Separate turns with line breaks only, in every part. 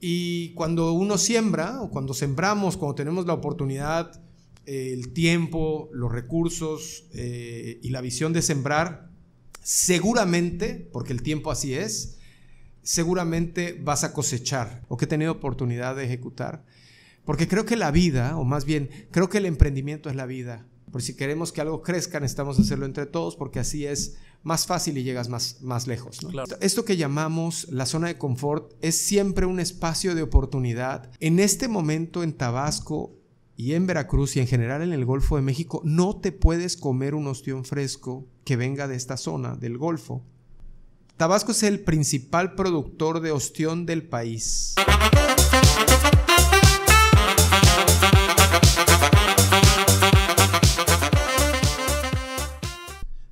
Y cuando uno siembra, o cuando sembramos, cuando tenemos la oportunidad, eh, el tiempo, los recursos eh, y la visión de sembrar, seguramente, porque el tiempo así es, seguramente vas a cosechar o que he tenido oportunidad de ejecutar. Porque creo que la vida, o más bien, creo que el emprendimiento es la vida por si queremos que algo crezca, necesitamos hacerlo entre todos porque así es más fácil y llegas más, más lejos. Esto que llamamos la zona de confort es siempre un espacio de oportunidad. En este momento en Tabasco y en Veracruz y en general en el Golfo de México, no te puedes comer un ostión fresco que venga de esta zona, del Golfo. Tabasco es el principal productor de ostión del país.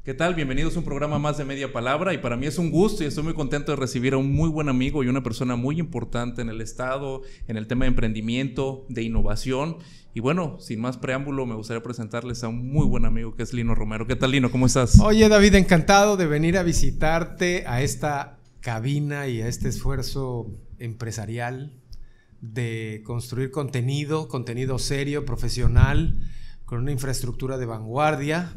¿Qué tal? Bienvenidos a un programa más de Media Palabra y para mí es un gusto y estoy muy contento de recibir a un muy buen amigo y una persona muy importante en el Estado, en el tema de emprendimiento, de innovación. Y bueno, sin más preámbulo, me gustaría presentarles a un muy buen amigo que es Lino Romero. ¿Qué tal, Lino? ¿Cómo estás? Oye,
David, encantado de venir a visitarte a esta cabina y a este esfuerzo empresarial de construir contenido, contenido serio, profesional, con una infraestructura de vanguardia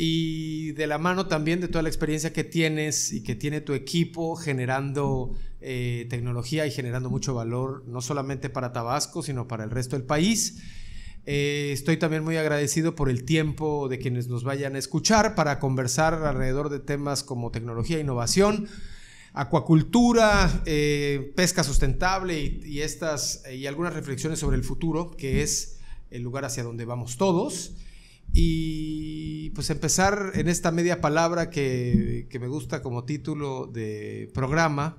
y de la mano también de toda la experiencia que tienes y que tiene tu equipo generando eh, tecnología y generando mucho valor, no solamente para Tabasco, sino para el resto del país. Eh, estoy también muy agradecido por el tiempo de quienes nos vayan a escuchar para conversar alrededor de temas como tecnología e innovación acuacultura, eh, pesca sustentable y, estas y algunas reflexiones sobre el futuro, que es el lugar hacia donde vamos todos. Y pues empezar en esta media palabra que, me gusta como título de programa,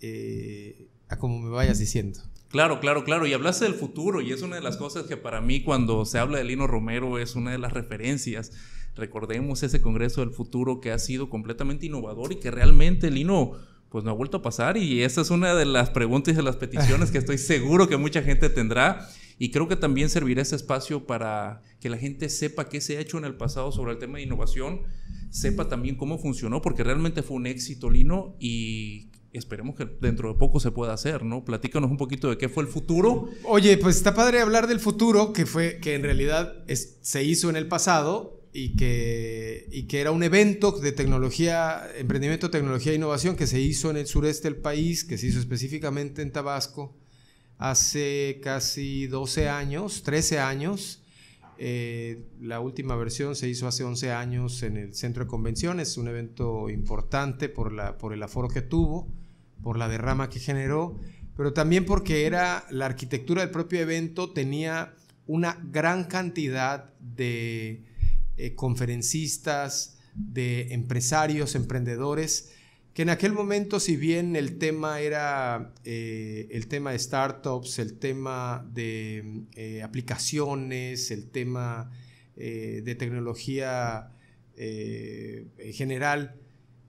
eh, a como me vayas diciendo.
Claro, claro, claro. Y hablaste del futuro y es una de las cosas que para mí cuando se habla de Lino Romero es una de las referencias. Recordemos ese Congreso del Futuro que ha sido completamente innovador y que realmente Lino pues no ha vuelto a pasar y esa es una de las preguntas y de las peticiones que estoy seguro que mucha gente tendrá. Y creo que también servirá ese espacio para que la gente sepa qué se ha hecho en el pasado sobre el tema de innovación, sepa también cómo funcionó, porque realmente fue un éxito, Lino, y esperemos que dentro de poco se pueda hacer, ¿no?
Platícanos un poquito de qué fue el futuro. Oye, pues está padre hablar del futuro, que fue, que en realidad se hizo en el pasado y que, y que era un evento de tecnología, emprendimiento, tecnología e innovación que se hizo en el sureste del país, que se hizo específicamente en Tabasco hace casi 12 años, 13 años. Eh, la última versión se hizo hace 11 años en el Centro de Convenciones, un evento importante por, por el aforo que tuvo, por la derrama que generó, pero también porque era la arquitectura del propio evento tenía una gran cantidad de eh, conferencistas, de empresarios, emprendedores que en aquel momento, si bien el tema era eh, el tema de startups, el tema de eh, aplicaciones, el tema eh, de tecnología en general,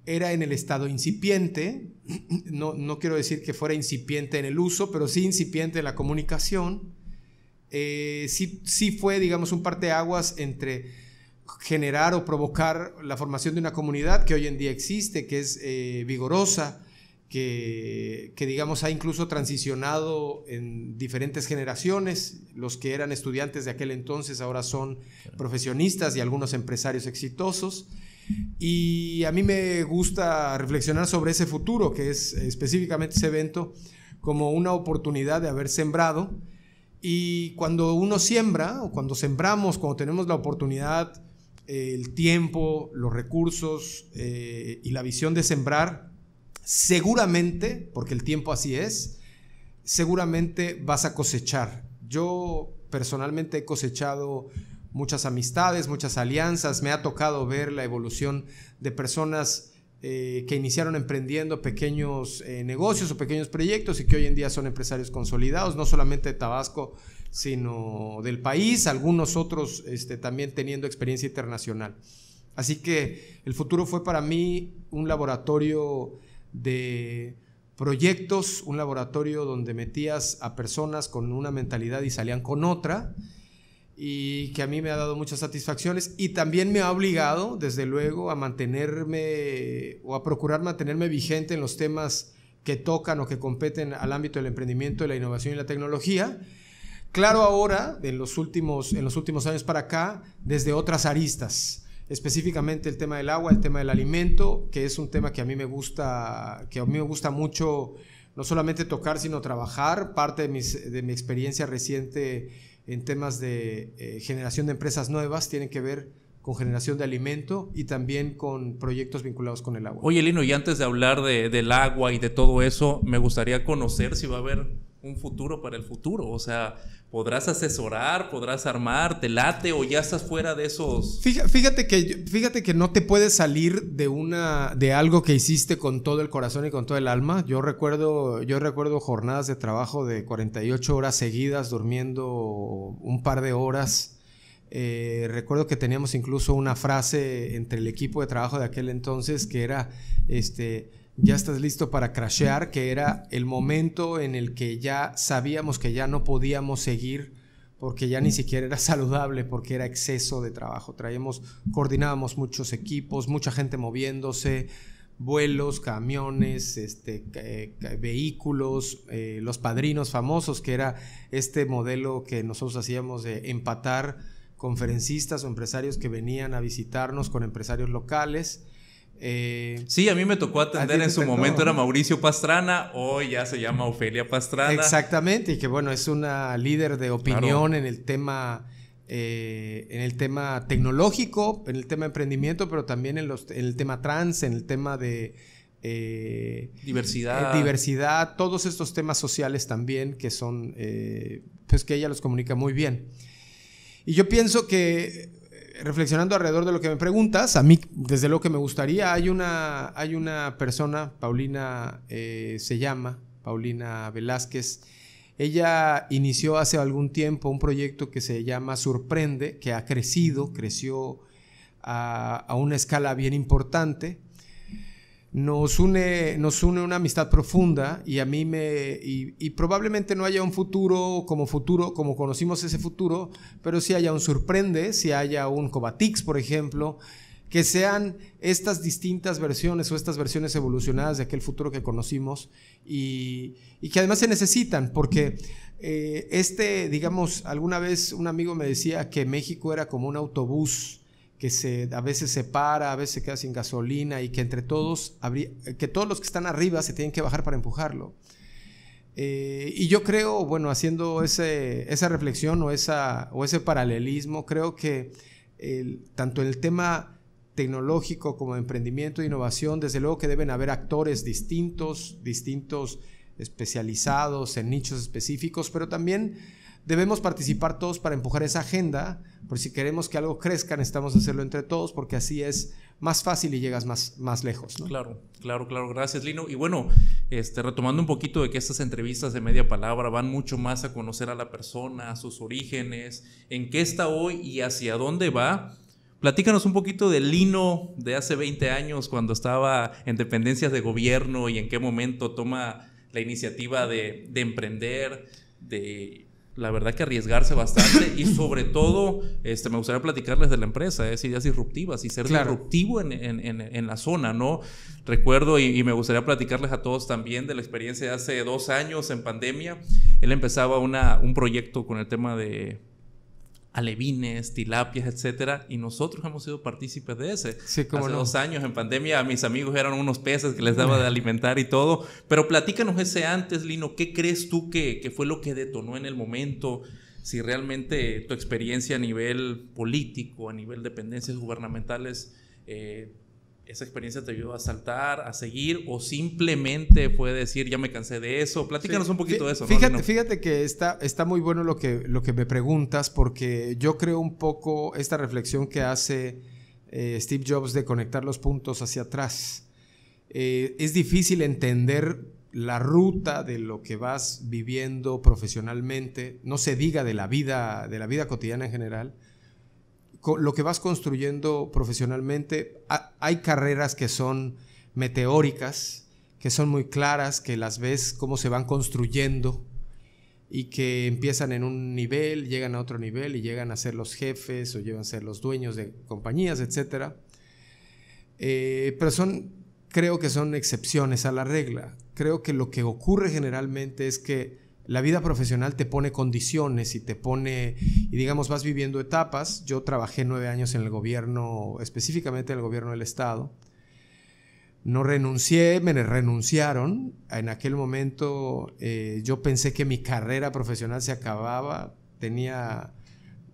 era en el estado incipiente, no, quiero decir que fuera incipiente en el uso, pero sí incipiente en la comunicación, sí, sí fue, digamos, un parteaguas entre generar o provocar la formación de una comunidad que hoy en día existe, que es eh, vigorosa, que, que, digamos ha incluso transicionado en diferentes generaciones. Los que eran estudiantes de aquel entonces ahora son profesionistas y algunos empresarios exitosos. Y a mí me gusta reflexionar sobre ese futuro, que es específicamente ese evento, como una oportunidad de haber sembrado. Y cuando uno siembra, o cuando sembramos, cuando tenemos la oportunidad eh, el tiempo, los recursos eh, y la visión de sembrar, seguramente, porque el tiempo así es, seguramente vas a cosechar. Yo personalmente he cosechado muchas amistades, muchas alianzas, me ha tocado ver la evolución de personas eh, que iniciaron emprendiendo pequeños eh, negocios o pequeños proyectos y que hoy en día son empresarios consolidados, no solamente de Tabasco, sino del país, algunos otros este, también teniendo experiencia internacional. Así que el futuro fue para mí un laboratorio de proyectos, un laboratorio donde metías a personas con una mentalidad y salían con otra y que a mí me ha dado muchas satisfacciones y también me ha obligado, desde luego, a mantenerme o a procurar mantenerme vigente en los temas que tocan o que competen al ámbito del emprendimiento, de la innovación y la tecnología. Claro, ahora, en los últimos, en los últimos años para acá, desde otras aristas, específicamente el tema del agua, el tema del alimento, que es un tema que a mí me gusta, que a mí me gusta mucho no solamente tocar, sino trabajar. Parte de, mis, de mi experiencia reciente en temas de eh, generación de empresas nuevas tienen que ver con generación de alimento y también con proyectos vinculados con el agua.
Oye, Lino, y antes de hablar del agua y de todo eso, me gustaría conocer si va a haber un futuro para el futuro. O sea, podrás asesorar, podrás armar, te late o ya estás fuera de esos.
Fíjate que, fíjate que no te puedes salir de una de algo que hiciste con todo el corazón y con todo el alma. Yo recuerdo, yo recuerdo jornadas de trabajo de 48 horas seguidas, durmiendo un par de horas. Eh, recuerdo que teníamos incluso una frase entre el equipo de trabajo de aquel entonces que era este ya estás listo para crashear, que era el momento en el que ya sabíamos que ya no podíamos seguir porque ya ni siquiera era saludable, porque era exceso de trabajo. Traíamos, coordinábamos muchos equipos, mucha gente moviéndose, vuelos, camiones, este, eh, vehículos, eh, los padrinos famosos, que era este modelo que nosotros hacíamos de empatar conferencistas o empresarios que venían a visitarnos con empresarios locales eh, sí, a mí me tocó atender en su momento era
Mauricio Pastrana, hoy ya se llama Ofelia Pastrana.
Exactamente, y que bueno, es una líder de opinión en el tema eh, en el tema tecnológico, en el tema emprendimiento, pero también en, el tema trans, en el tema de eh, diversidad. diversidad, todos estos temas sociales también que son, pues que ella los comunica muy bien. Y yo pienso que reflexionando alrededor de lo que me preguntas, a mí desde lo que me gustaría, hay una, hay una persona, Paulina eh, se llama, Paulina Velázquez, ella inició hace algún tiempo un proyecto que se llama Surprende, que ha crecido, creció a, a una escala bien importante nos une, nos une una amistad profunda y a mí me... Y, probablemente no haya un futuro como futuro, como conocimos ese futuro, pero sí haya un sorprende, si haya un Cobatix, por ejemplo, que sean estas distintas versiones o estas versiones evolucionadas de aquel futuro que conocimos y, que además se necesitan, porque eh, este, digamos, alguna vez un amigo me decía que México era como un autobús que se, a veces se para, a veces se queda sin gasolina y que entre todos, que todos los que están arriba se tienen que bajar para empujarlo. Eh, y yo creo, bueno, haciendo esa reflexión o, esa, o ese paralelismo, creo que tanto el tema tecnológico como emprendimiento e innovación, desde luego que deben haber actores distintos, distintos especializados en nichos específicos, pero también debemos participar todos para empujar esa agenda, por si queremos que algo crezca, necesitamos hacerlo entre todos, porque así es más fácil y llegas más, más lejos. ¿no?
Claro, claro, claro. Gracias, Lino. Y bueno, este, retomando un poquito de que estas entrevistas de media palabra van mucho más a conocer a la persona, sus orígenes, en qué está hoy y hacia dónde va. Platícanos un poquito de Lino de hace 20 años, cuando estaba en dependencias de gobierno y en qué momento toma la iniciativa de, de emprender, de la verdad que arriesgarse bastante y sobre todo este, me gustaría platicarles de la empresa, ¿eh? es ideas disruptivas y ser disruptivo en, la zona, ¿no? Recuerdo y, y, me gustaría platicarles a todos también de la experiencia de hace dos años en pandemia. Él empezaba una, un proyecto con el tema de alevines, tilapias, etcétera, y nosotros hemos sido partícipes de ese. como Hace años en pandemia, a mis amigos eran unos peces que les daba de alimentar y todo. Pero platícanos ese antes, Lino, ¿qué crees tú que, fue lo que detonó en el momento? Si realmente tu experiencia a nivel político, a nivel de dependencias gubernamentales, eh, esa experiencia te ayudó a saltar, a seguir o simplemente puede decir, ya me cansé de eso? Platícanos un poquito de eso. Fíjate,
fíjate que está, está muy bueno lo que, lo que me preguntas porque yo creo un poco esta reflexión que hace eh, Steve Jobs de conectar los puntos hacia atrás. Eh, es difícil entender la ruta de lo que vas viviendo profesionalmente, no se diga de la vida, de la vida cotidiana en general, lo que vas construyendo profesionalmente, hay carreras que son meteóricas, que son muy claras, que las ves cómo se van construyendo y que empiezan en un nivel, llegan a otro nivel y llegan a ser los jefes o llegan a ser los dueños de compañías, etc. Eh, pero son, creo que son excepciones a la regla. Creo que lo que ocurre generalmente es que la vida profesional te pone condiciones y te pone, y digamos, vas viviendo etapas. Yo trabajé nueve años en el gobierno, específicamente en el gobierno del Estado. No renuncié, me renunciaron. En aquel momento eh, yo pensé que mi carrera profesional se acababa. Tenía,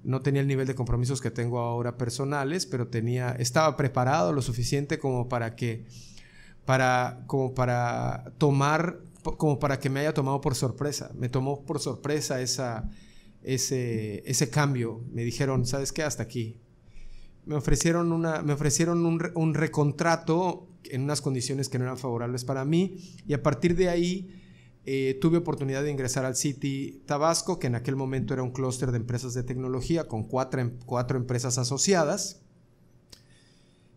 no tenía el nivel de compromisos que tengo ahora personales, pero tenía, estaba preparado lo suficiente como para que para, como para tomar, como para que me haya tomado por sorpresa. Me tomó por sorpresa esa, ese, ese cambio. Me dijeron, ¿sabes qué? Hasta aquí. Me ofrecieron, una, me ofrecieron un, recontrato en unas condiciones que no eran favorables para mí y a partir de ahí eh, tuve oportunidad de ingresar al City Tabasco, que en aquel momento era un clúster de empresas de tecnología con cuatro, em, cuatro empresas asociadas.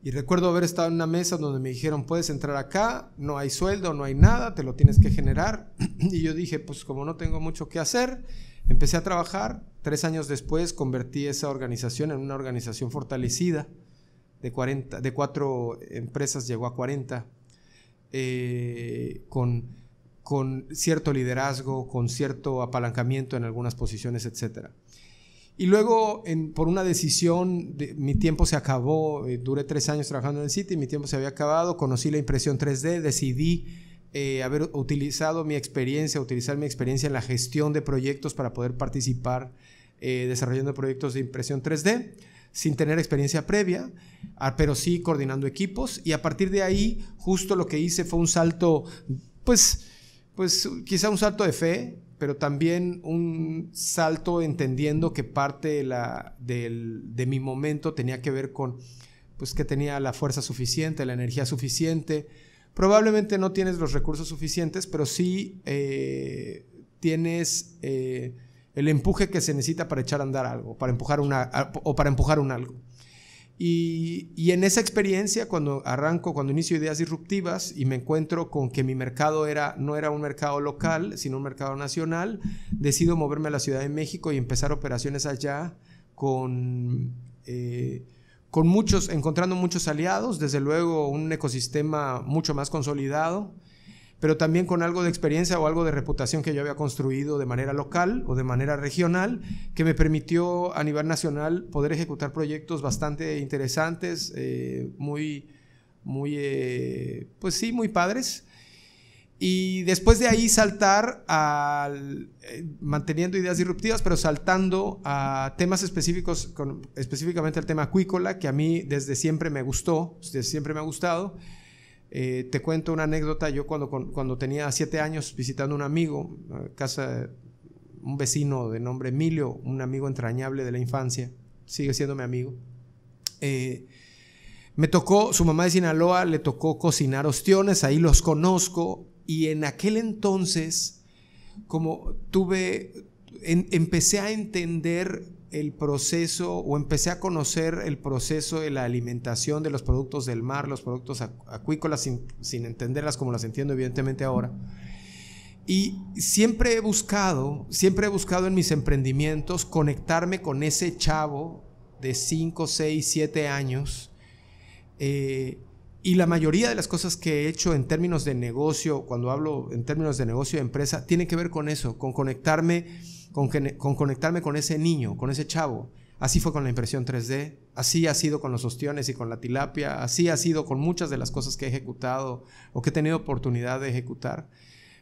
Y recuerdo haber estado en una mesa donde me dijeron, puedes entrar acá, no hay sueldo, no hay nada, te lo tienes que generar. Y yo dije, pues como no tengo mucho que hacer, empecé a trabajar. Tres años después convertí esa organización en una organización fortalecida. De, 40, de cuatro empresas llegó a 40, eh, con, con cierto liderazgo, con cierto apalancamiento en algunas posiciones, etcétera. Y luego, en, por una decisión, de, mi tiempo se acabó, eh, duré tres años trabajando en el mi tiempo se había acabado, conocí la impresión 3D, decidí eh, haber utilizado mi experiencia, utilizar mi experiencia en la gestión de proyectos para poder participar eh, desarrollando proyectos de impresión 3D sin tener experiencia previa, ah, pero sí coordinando equipos y a partir de ahí justo lo que hice fue un salto, pues, pues quizá un salto de fe, pero también un salto entendiendo que parte de, mi momento tenía que ver con, pues que tenía la fuerza suficiente, la energía suficiente. Probablemente no tienes los recursos suficientes, pero sí eh, tienes eh, el empuje que se necesita para echar a andar algo, para empujar una, o para empujar un algo. Y, en esa experiencia, cuando arranco, cuando inicio ideas disruptivas y me encuentro con que mi mercado era, no era un mercado local, sino un mercado nacional, decido moverme a la Ciudad de México y empezar operaciones allá con, eh, con muchos, encontrando muchos aliados, desde luego un ecosistema mucho más consolidado, pero también con algo de experiencia o algo de reputación que yo había construido de manera local o de manera regional, que me permitió a nivel nacional poder ejecutar proyectos bastante interesantes, eh, muy, muy, eh, pues sí, muy padres. Y después de ahí saltar al, eh, manteniendo ideas disruptivas, pero saltando a temas específicos, específicamente al tema acuícola, que a mí desde siempre me gustó, desde siempre me ha gustado. Eh, te cuento una anécdota, yo cuando, cuando tenía siete años visitando un amigo, casa, un vecino de nombre Emilio, un amigo entrañable de la infancia, sigue siendo mi amigo. Eh, me tocó, su mamá de Sinaloa le tocó cocinar ostiones, ahí los conozco, y en aquel entonces, como tuve, empecé a entender el proceso o empecé a conocer el proceso de la alimentación de los productos del mar, los productos acuícolas, sin, entenderlas como las entiendo evidentemente ahora. Y siempre he buscado, siempre he buscado en mis emprendimientos conectarme con ese chavo de 5, 6, 7 años. Eh, y la mayoría de las cosas que he hecho en términos de negocio, cuando hablo en términos de negocio de empresa, tiene que ver con eso, con conectarme con, conectarme con ese niño, con ese chavo. Así fue con la impresión 3D, así ha sido con los ostiones y con la tilapia, así ha sido con muchas de las cosas que he ejecutado o que he tenido oportunidad de ejecutar.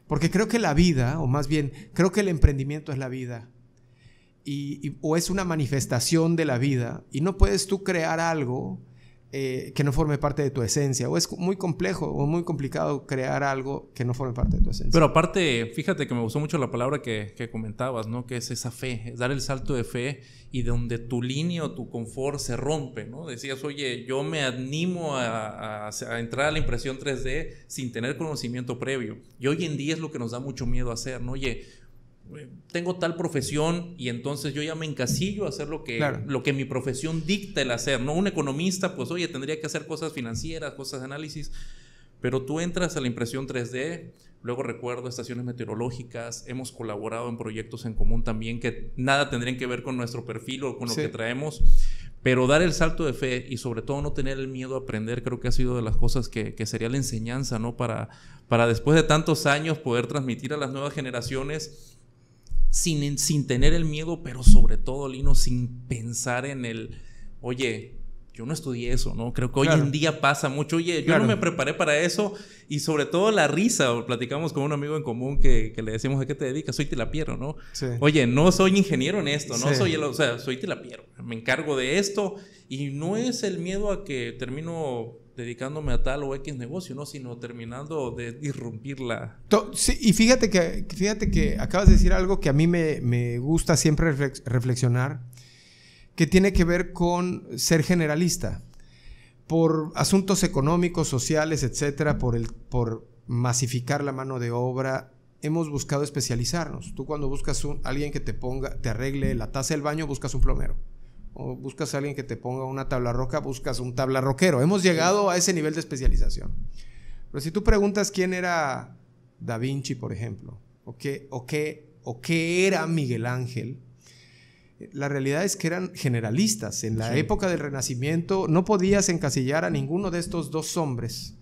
Porque creo que la vida, o más bien, creo que el emprendimiento es la vida, y, o es una manifestación de la vida, y no puedes tú crear algo eh, que no forme parte de tu esencia. O es muy complejo o muy complicado crear algo que no forme parte de tu esencia. Pero
aparte, fíjate que me gustó mucho la palabra que, que comentabas, ¿no? Que es esa fe, es dar el salto de fe y donde tu línea o tu confort se rompe, ¿no? Decías, oye, yo me animo a, a, entrar a la impresión 3D sin tener conocimiento previo. Y hoy en día es lo que nos da mucho miedo hacer, ¿no? Oye, tengo tal profesión y entonces yo ya me encasillo a hacer lo que, lo que mi profesión dicta el hacer, ¿no? Un economista, pues oye, tendría que hacer cosas financieras, cosas de análisis, pero tú entras a la impresión 3D, luego recuerdo estaciones meteorológicas, hemos colaborado en proyectos en común también que nada tendrían que ver con nuestro perfil o con lo que traemos, pero dar el salto de fe y sobre todo no tener el miedo a aprender, creo que ha sido de las cosas que, que sería la enseñanza, ¿no? Para, para después de tantos años poder transmitir a las nuevas generaciones sin, sin tener el miedo, pero sobre todo, Lino, sin pensar en el, oye, yo no estudié eso, ¿no? Creo que hoy en día pasa mucho, oye, yo no me preparé para eso y sobre todo la risa, platicamos con un amigo en común que, le decimos a qué te dedicas, soy tilapiero, ¿no? Oye, no soy ingeniero en esto, no soy, o sea, soy tilapiero, me encargo de esto y no es el miedo a que termino dedicándome a tal o X negocio, ¿no? Sino terminando de irrumpirla.
Sí, y fíjate que, fíjate que acabas de decir algo que a mí me, gusta siempre reflexionar, que tiene que ver con ser generalista. Por asuntos económicos, sociales, etcétera, por, el, por masificar la mano de obra, hemos buscado especializarnos. Tú cuando buscas a alguien que te ponga, te arregle la taza del baño, buscas un plomero o buscas a alguien que te ponga una tabla roca, buscas un tabla roquero. Hemos llegado a ese nivel de especialización. Pero si tú preguntas quién era Da Vinci, por ejemplo, o qué, o qué, o qué era Miguel Ángel, la realidad es que eran generalistas. En la época del Renacimiento no podías encasillar a ninguno de estos dos hombres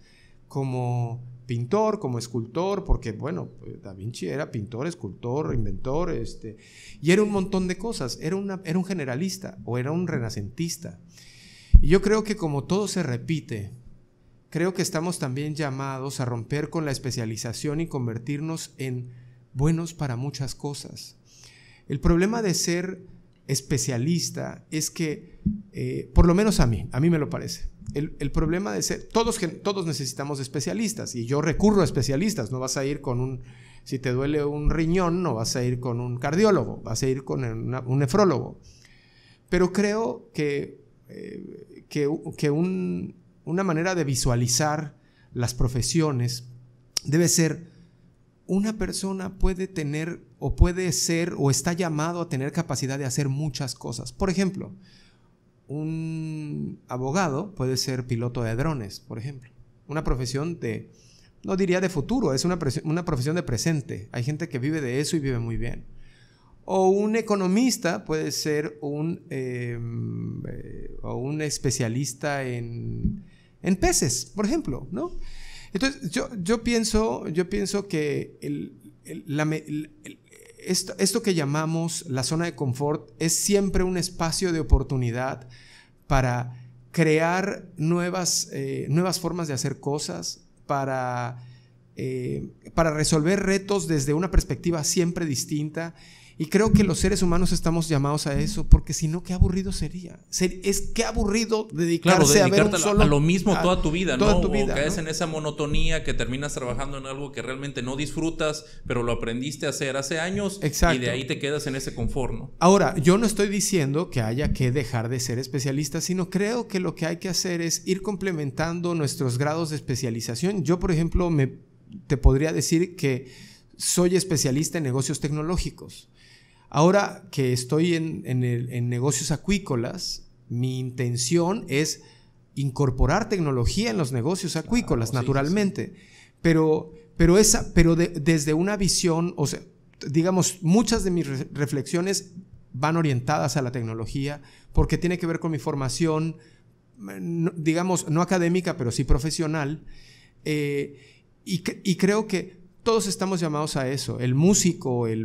como pintor, como escultor, porque bueno, eh, Da Vinci era pintor, escultor, inventor, este, y era un montón de cosas, era, era un generalista o era un renacentista. Y yo creo que como todo se repite, creo que estamos también llamados a romper con la especialización y convertirnos en buenos para muchas cosas. El problema de ser especialista es que, eh, por lo menos a mí, a mí me lo parece. El, problema de ser, todos, todos necesitamos especialistas y yo recurro a especialistas, no vas a ir con un, si te duele un riñón, no vas a ir con un cardiólogo, vas a ir con un nefrólogo. Pero creo que, eh, que, una manera de visualizar las profesiones debe ser, una persona puede tener o puede ser o está llamado a tener capacidad de hacer muchas cosas. Por ejemplo, un abogado puede ser piloto de drones, por ejemplo. Una profesión de, no diría de futuro, es una, una profesión de presente. Hay gente que vive de eso y vive muy bien. O un economista puede ser un, em, eh, o un especialista en, peces, por ejemplo, ¿no? Entonces, yo, yo, pienso, yo pienso que la, el, esto, que llamamos la zona de confort es siempre un espacio de oportunidad para crear nuevas, eh, formas de hacer cosas, eh, para resolver retos desde una perspectiva siempre distinta y creo que los seres humanos estamos llamados a eso, porque si no, qué aburrido sería. es qué aburrido dedicarse a ver solo, a lo mismo toda tu vida, toda ¿no? Tu vida,
caes en esa monotonía que terminas trabajando en algo que realmente no disfrutas, pero lo aprendiste a hacer hace años y de ahí te quedas en ese confort, ¿no?
Ahora, yo no estoy diciendo que haya que dejar de ser especialista, sino creo que lo que hay que hacer es ir complementando nuestros grados de especialización. Yo, por ejemplo, me te podría decir que soy especialista en negocios tecnológicos. Ahora que estoy en, negocios acuícolas, mi intención es incorporar tecnología en los negocios acuícolas, naturalmente. Pero, pero, esa, pero desde una visión, o sea, digamos, muchas de mis reflexiones van orientadas a la tecnología porque tiene que ver con mi formación, digamos, no académica, pero sí profesional. Eh, y creo que todos estamos llamados a eso. El músico, el,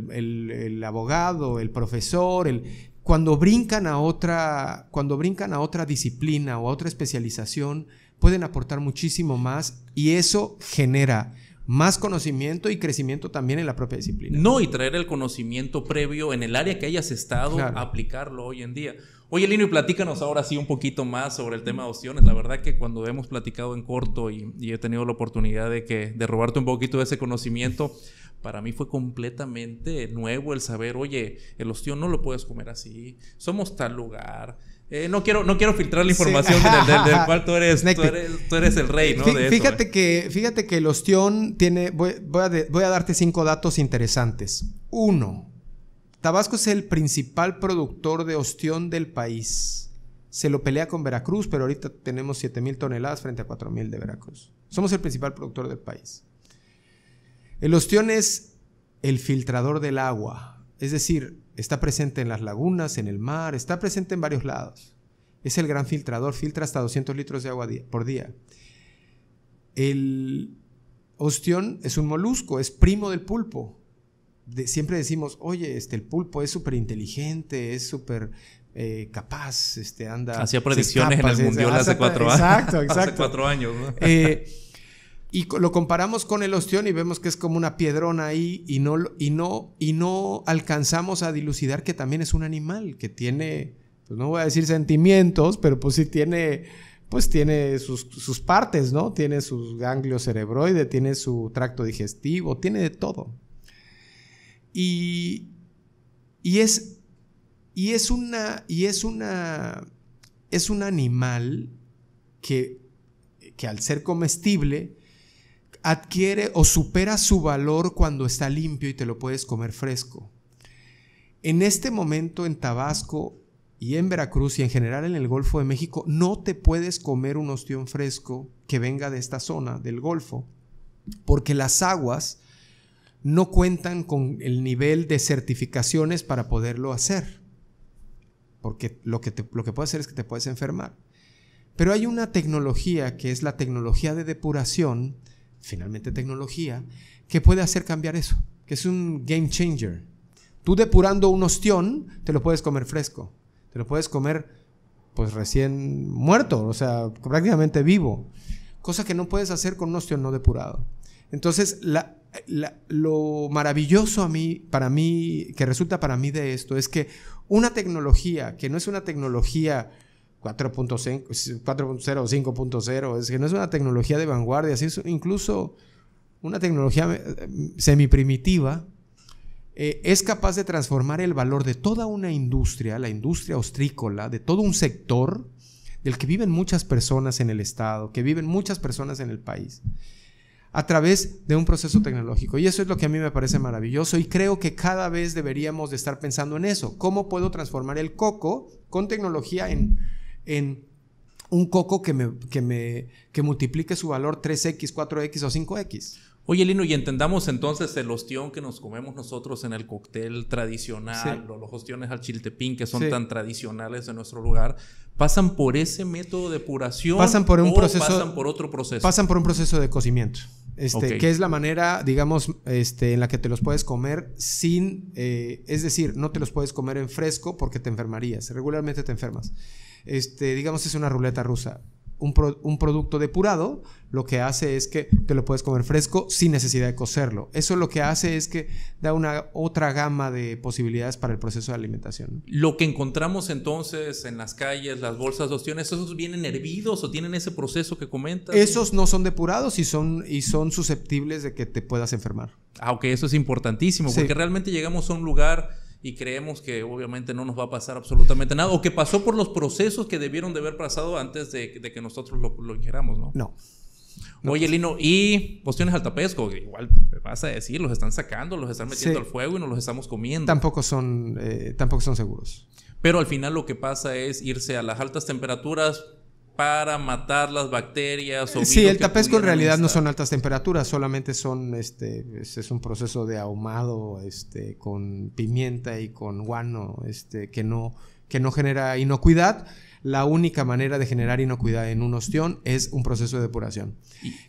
abogado, el profesor, el, cuando, brincan a otra, cuando brincan a otra disciplina o a otra especialización, pueden aportar muchísimo más y eso genera más conocimiento y crecimiento también en la propia disciplina.
No, y traer el conocimiento previo en el área que hayas estado, aplicarlo hoy en día. Oye, Lino, y platícanos ahora sí un poquito más sobre el tema de ostiones. La verdad que cuando hemos platicado en corto y, he tenido la oportunidad de, que, de robarte un poquito de ese conocimiento, para mí fue completamente nuevo el saber, oye, el ostión no lo puedes comer así, somos tal lugar, eh, no, quiero, no quiero filtrar la información del, cual tú eres, tú eres, el rey, ¿no? fíjate, ¿eh? que,
fíjate que el ostión tiene. Voy, a voy, a darte cinco datos interesantes. Uno, Tabasco es el principal productor de ostión del país. Se lo pelea con Veracruz, pero ahorita tenemos 7.000 toneladas frente a 4.000 de Veracruz. Somos el principal productor del país. El ostión es el filtrador del agua, es decir, está presente en las lagunas, en el mar, está presente en varios lados. Es el gran filtrador, filtra hasta 200 litros de agua por día. El ostión es un molusco, es primo del pulpo, siempre decimos, oye, este, el pulpo es súper inteligente, es súper eh, capaz, este, anda... Hacía predicciones en el Mundial hace, hace cuatro años. Exacto, exacto. Eh, hace cuatro años. y lo comparamos con el ostión y vemos que es como una piedrona ahí y no, y no, y no alcanzamos a dilucidar que también es un animal que tiene, pues no voy a decir sentimientos, pero pues sí tiene, pues tiene sus, partes, ¿no? Tiene sus ganglios cerebroides, tiene su tracto digestivo, tiene de todo. Y, es, y es una. Y es una. Es un animal que, que al ser comestible adquiere o supera su valor cuando está limpio y te lo puedes comer fresco. En este momento en Tabasco y en Veracruz y en general en el Golfo de México no te puedes comer un ostión fresco que venga de esta zona del Golfo porque las aguas no cuentan con el nivel de certificaciones para poderlo hacer. Porque lo que, lo que puede hacer es que te puedes enfermar. Pero hay una tecnología que es la tecnología de depuración, finalmente tecnología, que puede hacer cambiar eso, que es un game changer. Tú depurando un ostión, te lo puedes comer fresco, te lo puedes comer pues recién muerto, o sea, prácticamente vivo, cosa que no puedes hacer con un ostión no depurado. Entonces, la, lo maravilloso a mí, para mí, que resulta para mí de esto, es que una tecnología que no es una tecnología 4.0 o 5.0, es que no es una tecnología de vanguardia, es incluso una tecnología eh, semiprimitiva, primitiva eh, es capaz de transformar el valor de toda una industria, la industria ostrícola, de todo un sector del que viven muchas personas en el Estado, que viven muchas personas en el país a través de un proceso tecnológico. Y eso es lo que a mí me parece maravilloso y creo que cada vez deberíamos de estar pensando en eso. ¿Cómo puedo transformar el coco con tecnología en, en un coco que, me, que, me, multiplique su valor 3X, 4X o 5X?
Oye, Lino, y entendamos entonces el ostión que nos comemos nosotros en el cóctel tradicional, los ostiones al chiltepín que son tan tradicionales de nuestro lugar, pasan por ese método de depuración pasan por un o proceso pasan por otro proceso pasan por un
proceso de cocimiento este que es la manera digamos este en la que te los puedes comer sin eh, es decir no te los puedes comer en fresco porque te enfermarías regularmente te enfermas este digamos es una ruleta rusa un, producto depurado lo que hace es que te lo puedes comer fresco sin necesidad de cocerlo. Eso lo que hace es que da una otra gama de posibilidades para el proceso de alimentación.
Lo que encontramos entonces en las calles, las bolsas de opciones, ¿esos vienen hervidos o tienen ese proceso que comentas? Esos
no son depurados y son, y son susceptibles de que te puedas enfermar. Aunque ah, eso es importantísimo, porque
realmente llegamos a un lugar y creemos que obviamente no nos va a pasar absolutamente nada o que pasó por los procesos que debieron de haber pasado antes de, que nosotros lo, lo ¿no? No. Oye, Lino, y cuestiones al tapesco, igual vas a decir, los están sacando, los están metiendo al fuego y no los estamos comiendo.
Tampoco son, eh, tampoco son seguros.
Pero al final lo que pasa es irse a las altas temperaturas, para matar las bacterias. O sí, el tapesco en realidad no son
altas temperaturas, solamente son, este, es, un proceso de ahumado, este, con pimienta y con guano, este, que no que no genera inocuidad, la única manera de generar inocuidad en un ostión es un proceso de depuración.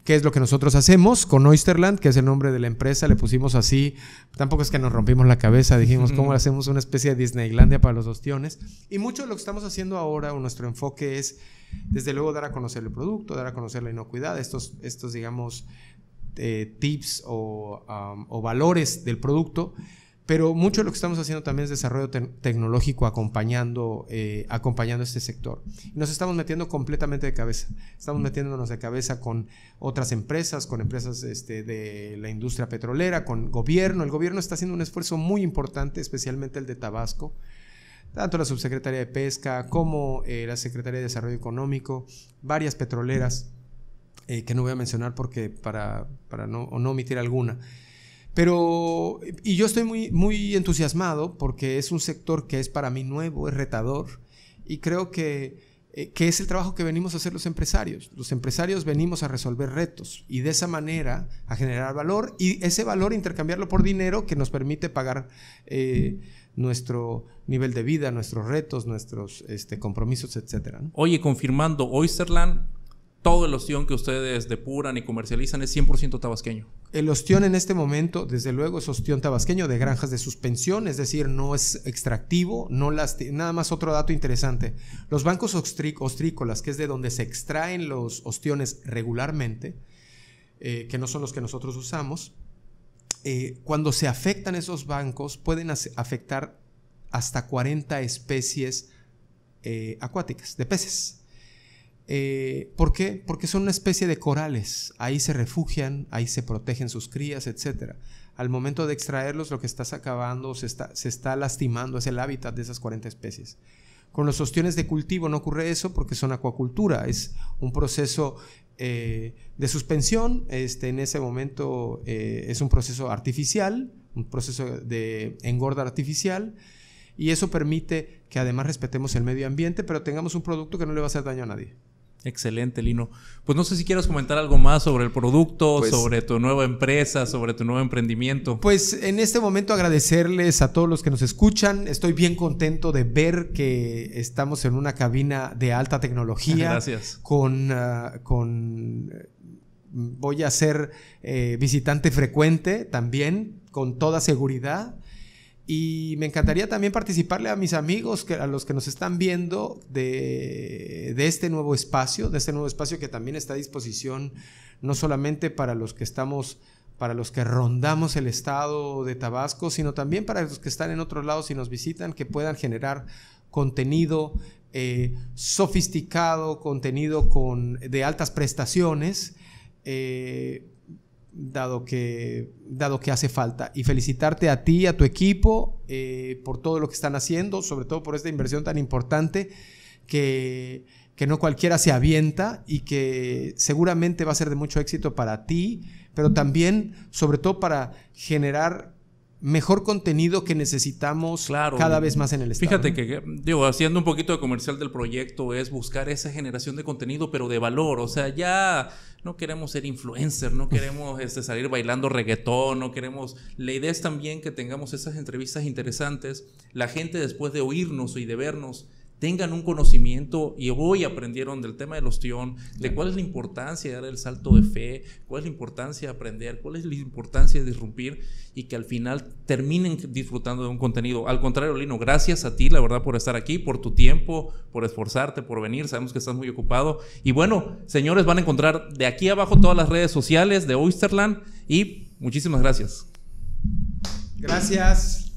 ¿Qué es lo que nosotros hacemos con Oysterland, que es el nombre de la empresa? Le pusimos así, tampoco es que nos rompimos la cabeza, dijimos, ¿cómo hacemos una especie de Disneylandia para los ostiones? Y mucho de lo que estamos haciendo ahora, nuestro enfoque es, desde luego, dar a conocer el producto, dar a conocer la inocuidad, estos, estos digamos, eh, tips um, o valores del producto pero mucho de lo que estamos haciendo también es desarrollo tecnológico acompañando, eh, acompañando este sector. Nos estamos metiendo completamente de cabeza. Estamos metiéndonos de cabeza con otras empresas, con empresas este, de la industria petrolera, con gobierno. El gobierno está haciendo un esfuerzo muy importante, especialmente el de Tabasco tanto la Subsecretaría de Pesca como eh, la Secretaría de Desarrollo Económico, varias petroleras, eh, que no voy a mencionar porque para, para no omitir alguna. Pero, y yo estoy muy, muy entusiasmado porque es un sector que es para mí nuevo, es retador, y creo eh, que, es el trabajo que venimos a hacer los empresarios. Los empresarios venimos a resolver retos y de esa manera a generar valor y ese valor intercambiarlo por dinero que nos permite pagar eh, nuestro nivel de vida, nuestros retos, nuestros este, compromisos, etc.
Oye, confirmando, Oysterland todo el ostión que ustedes depuran y comercializan es 100%
tabasqueño. El ostión en este momento, desde luego, es ostión tabasqueño de granjas de suspensión, es decir, no es extractivo, no las nada más otro dato interesante. Los bancos ostrícolas, que es de donde se extraen los ostiones regularmente, eh, que no son los que nosotros usamos, eh, cuando se afectan esos bancos pueden afectar hasta 40 especies eh, acuáticas de peces. Eh, ¿Por qué? Porque son una especie de corales. Ahí se refugian, ahí se protegen sus crías, etc. Al momento de extraerlos, lo que estás acabando se está, lastimando, es el hábitat de esas 40 especies. Con los ostiones de cultivo no ocurre eso porque son acuacultura, es un proceso eh, de suspensión, este, en ese momento eh, es un proceso artificial, un proceso de engorda artificial, y eso permite que además respetemos el medio ambiente, pero tengamos un producto que no le va a hacer daño a nadie. Excelente, Lino. Pues no sé si quieres comentar algo más sobre el producto, pues sobre
tu nueva empresa, sobre tu nuevo emprendimiento.
Pues en este momento agradecerles a todos los que nos escuchan. Estoy bien contento de ver que estamos en una cabina de alta tecnología. Gracias. Con, ah, con voy a ser eh, visitante frecuente también, con toda seguridad. Y me encantaría también participarle a mis amigos, que, a los que nos están viendo de, este nuevo espacio, de este nuevo espacio que también está a disposición no solamente para los que estamos, para los que rondamos el estado de Tabasco, sino también para los que están en otros lados y nos visitan, que puedan generar contenido eh, sofisticado, contenido con, de altas prestaciones. Eh, dado que, dado que hace falta. Y felicitarte a ti y a tu equipo eh, por todo lo que están haciendo, sobre todo por esta inversión tan importante que, que no cualquiera se avienta y que seguramente va a ser de mucho éxito para ti, pero también, sobre todo, para generar mejor contenido que necesitamos claro. cada vez más en el Estado. Fíjate que,
digo, haciendo un poquito de comercial del proyecto, es buscar esa generación de contenido, pero de valor. O sea, ya no queremos ser influencer, no queremos este, salir bailando reggaetón, no queremos... La idea es también que tengamos esas entrevistas interesantes. La gente después de oírnos y de vernos tengan un conocimiento y hoy aprendieron del tema del ostión, de cuál es la importancia de dar el salto de fe, cuál es la importancia de aprender, cuál es la importancia de disrumpir y que al final terminen disfrutando de un contenido. Al contrario, Lino, gracias a ti, la verdad, por estar aquí, por tu tiempo, por esforzarte, por venir. Sabemos que estás muy ocupado. Y bueno, señores, van a encontrar de aquí abajo todas las redes sociales de Oysterland y muchísimas gracias.
Gracias.